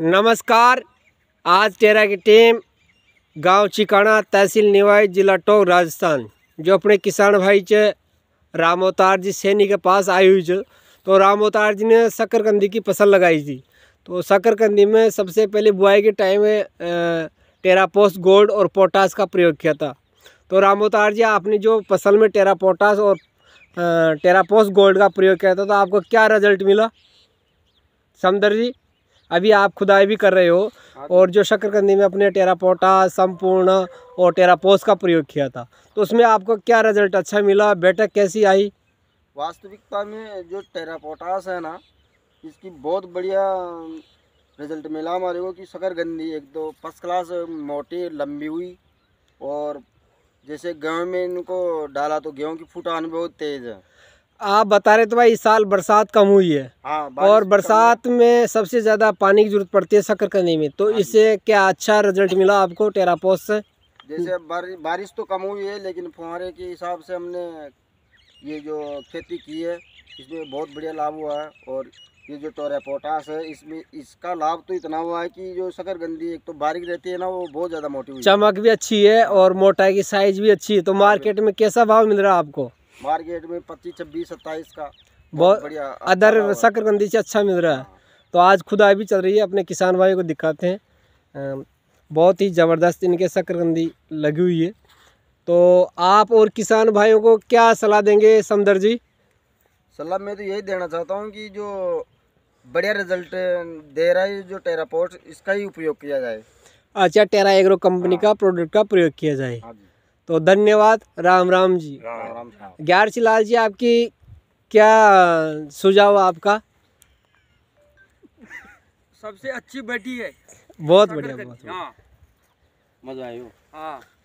नमस्कार आज टेरा की टीम गांव चिकाना तहसील निवाई जिला टोंक राजस्थान जो अपने किसान भाई च राम अवतार जी सैनी के पास आई हुई तो राम अवतार जी ने शक्करकंदी की फसल लगाई थी तो शक्करकंदी में सबसे पहले बुआई के टाइम में टेरापोस गोल्ड और पोटास का प्रयोग किया था तो राम अवतार जी आपने जो फसल में टेरापोटास और टेरापोस गोल्ड का प्रयोग किया था तो आपको क्या रिजल्ट मिला समंदर जी अभी आप खुदाई भी कर रहे हो हाँ और जो शक्करकंदी में अपने टेरापोटा संपूर्ण और टेरापोस का प्रयोग किया था तो उसमें आपको क्या रिजल्ट अच्छा मिला बैठक कैसी आई वास्तविकता में जो टेरापोटास है ना इसकी बहुत बढ़िया रिजल्ट मिला हमारे को कि शकरगंदी एक दो फर्स्ट क्लास मोटी लंबी हुई और जैसे गेहूँ में इनको डाला तो गेहूँ की फुटान बहुत तेज़ है आप बता रहे तो भाई इस साल बरसात कम हुई है हाँ, और बरसात में सबसे ज़्यादा पानी की जरूरत पड़ती है शकरकंदी में तो हाँ इससे क्या अच्छा रिजल्ट मिला आपको टेरापोस से जैसे बारिश तो कम हुई है लेकिन फुहारे के हिसाब से हमने ये जो खेती की है इसमें बहुत बढ़िया लाभ हुआ है और ये जो टोरेपोटास तो है इसमें इसका लाभ तो इतना हुआ है कि जो गंदी एक तो बारीक रहती है ना वो बहुत ज़्यादा मोटी हुई चमक भी अच्छी है और मोटाई की साइज भी अच्छी है तो मार्केट हाँ, में कैसा भाव मिल रहा है आपको मार्केट में पच्चीस छब्बीस सत्ताईस का बहुत बढ़िया अच्छा अदर शक्करकंदी से अच्छा मिल रहा है तो आज खुदाई भी चल रही है अपने किसान भाई को दिखाते हैं बहुत ही ज़बरदस्त इनके शक्करकंदी लगी हुई है तो आप और किसान भाइयों को क्या सलाह देंगे समदर जी सलाह मैं तो यही देना चाहता हूँ कि जो बढ़िया रिजल्ट दे रहा है जो टेरापोर्ट इसका ही उपयोग किया जाए अच्छा टेरा एग्रो कंपनी हाँ। का प्रोडक्ट का प्रयोग किया जाए हाँ तो धन्यवाद राम राम जी राम ग्यारसी लाल जी आपकी क्या सुझाव आपका सबसे अच्छी बेटी है बहुत बढ़िया बहुत हाँ। मजा आयो हाँ